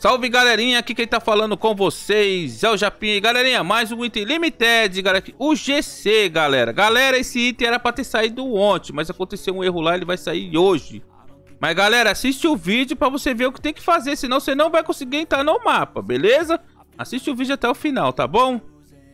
Salve galerinha, aqui quem tá falando com vocês é o Japim. Galerinha, mais um item Limited, galera. O GC, galera. Galera, esse item era pra ter saído ontem, mas aconteceu um erro lá, ele vai sair hoje. Mas galera, assiste o vídeo pra você ver o que tem que fazer, senão você não vai conseguir entrar no mapa, beleza? Assiste o vídeo até o final, tá bom?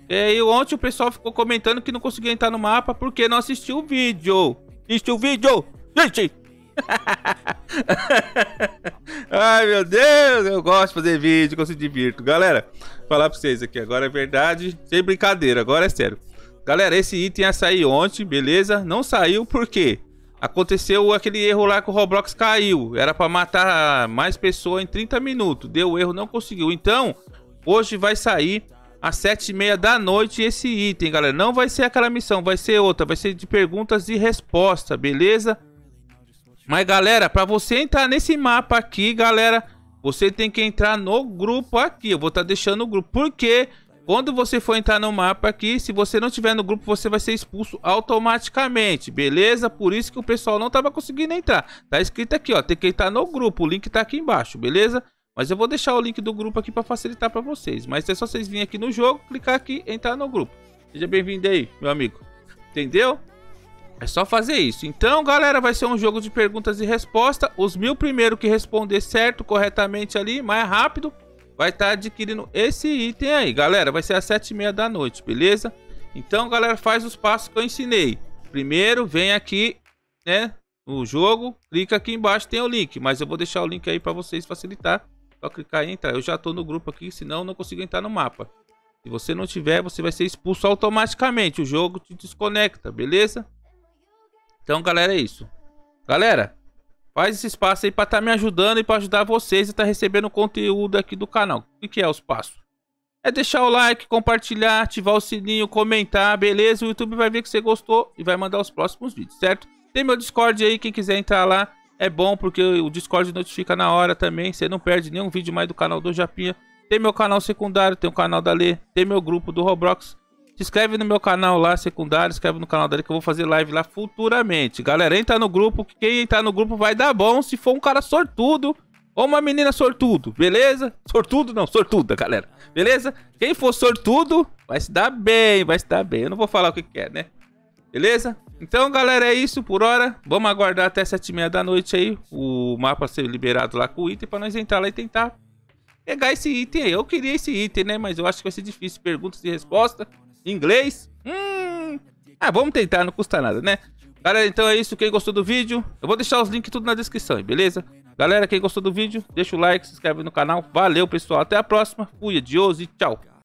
E ontem o pessoal ficou comentando que não conseguia entrar no mapa porque não assistiu o vídeo. Assistiu o vídeo! Gente! Ai, meu Deus, eu gosto de fazer vídeo, que eu se divirto. Galera, falar pra vocês aqui, agora é verdade, sem brincadeira, agora é sério. Galera, esse item ia sair ontem, beleza? Não saiu por quê? Aconteceu aquele erro lá que o Roblox caiu. Era pra matar mais pessoas em 30 minutos. Deu erro, não conseguiu. Então, hoje vai sair às 7h30 da noite esse item, galera. Não vai ser aquela missão, vai ser outra. Vai ser de perguntas e respostas, beleza? Mas galera, para você entrar nesse mapa aqui, galera, você tem que entrar no grupo aqui. Eu vou estar tá deixando o grupo, porque quando você for entrar no mapa aqui, se você não tiver no grupo, você vai ser expulso automaticamente, beleza? Por isso que o pessoal não tava conseguindo entrar. Tá escrito aqui, ó, tem que entrar no grupo, o link tá aqui embaixo, beleza? Mas eu vou deixar o link do grupo aqui para facilitar para vocês. Mas é só vocês virem aqui no jogo, clicar aqui, entrar no grupo. Seja bem-vindo aí, meu amigo. Entendeu? É só fazer isso. Então, galera, vai ser um jogo de perguntas e respostas. Os mil primeiro que responder certo, corretamente ali, mais rápido, vai estar tá adquirindo esse item aí, galera. Vai ser às sete e meia da noite, beleza? Então, galera, faz os passos que eu ensinei. Primeiro, vem aqui, né, no jogo, clica aqui embaixo, tem o link. Mas eu vou deixar o link aí para vocês facilitar. Só clicar e entrar. Eu já tô no grupo aqui, senão eu não consigo entrar no mapa. Se você não tiver, você vai ser expulso automaticamente. O jogo te desconecta, beleza? Então, galera, é isso. Galera, faz esse espaço aí pra estar tá me ajudando e pra ajudar vocês a estar tá recebendo conteúdo aqui do canal. O que é o espaço? É deixar o like, compartilhar, ativar o sininho, comentar, beleza? O YouTube vai ver que você gostou e vai mandar os próximos vídeos, certo? Tem meu Discord aí, quem quiser entrar lá, é bom porque o Discord notifica na hora também. Você não perde nenhum vídeo mais do canal do Japinha. Tem meu canal secundário, tem o canal da Lê, tem meu grupo do Roblox. Se inscreve no meu canal lá, secundário, se inscreve no canal dele que eu vou fazer live lá futuramente. Galera, entra no grupo, que quem entrar no grupo vai dar bom se for um cara sortudo ou uma menina sortudo, beleza? Sortudo não, sortuda, galera, beleza? Quem for sortudo vai se dar bem, vai se dar bem. Eu não vou falar o que quer, é, né? Beleza? Então, galera, é isso por hora. Vamos aguardar até 7h30 da noite aí o mapa ser liberado lá com o item pra nós entrar lá e tentar pegar esse item aí. Eu queria esse item, né? Mas eu acho que vai ser difícil. Perguntas e respostas. Inglês? Hum. Ah, vamos tentar, não custa nada, né? Galera, então é isso. Quem gostou do vídeo, eu vou deixar os links tudo na descrição, beleza? Galera, quem gostou do vídeo, deixa o like, se inscreve no canal. Valeu, pessoal. Até a próxima. Fui, adiós e tchau.